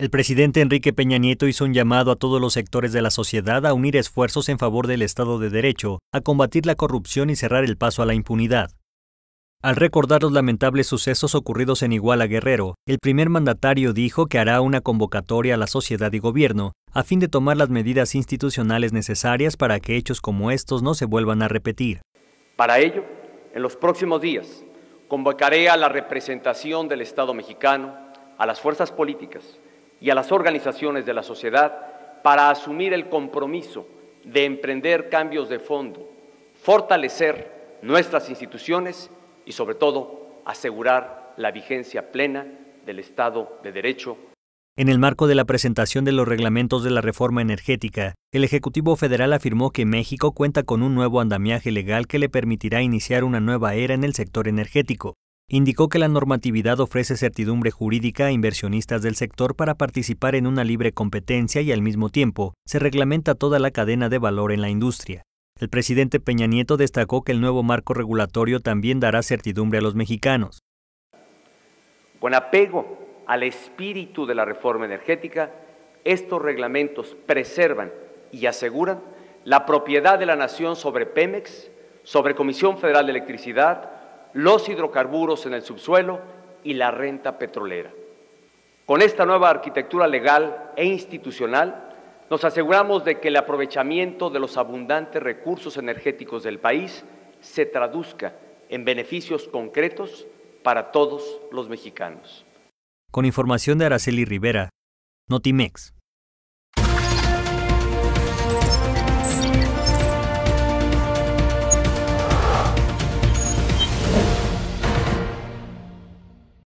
El presidente Enrique Peña Nieto hizo un llamado a todos los sectores de la sociedad a unir esfuerzos en favor del Estado de Derecho, a combatir la corrupción y cerrar el paso a la impunidad. Al recordar los lamentables sucesos ocurridos en Iguala Guerrero, el primer mandatario dijo que hará una convocatoria a la sociedad y gobierno a fin de tomar las medidas institucionales necesarias para que hechos como estos no se vuelvan a repetir. Para ello, en los próximos días, convocaré a la representación del Estado mexicano, a las fuerzas políticas y a las organizaciones de la sociedad para asumir el compromiso de emprender cambios de fondo, fortalecer nuestras instituciones y sobre todo asegurar la vigencia plena del Estado de Derecho. En el marco de la presentación de los reglamentos de la reforma energética, el Ejecutivo Federal afirmó que México cuenta con un nuevo andamiaje legal que le permitirá iniciar una nueva era en el sector energético, indicó que la normatividad ofrece certidumbre jurídica a inversionistas del sector para participar en una libre competencia y al mismo tiempo se reglamenta toda la cadena de valor en la industria. El presidente Peña Nieto destacó que el nuevo marco regulatorio también dará certidumbre a los mexicanos. Con apego al espíritu de la reforma energética, estos reglamentos preservan y aseguran la propiedad de la nación sobre Pemex, sobre Comisión Federal de Electricidad, los hidrocarburos en el subsuelo y la renta petrolera. Con esta nueva arquitectura legal e institucional, nos aseguramos de que el aprovechamiento de los abundantes recursos energéticos del país se traduzca en beneficios concretos para todos los mexicanos. Con información de Araceli Rivera, Notimex.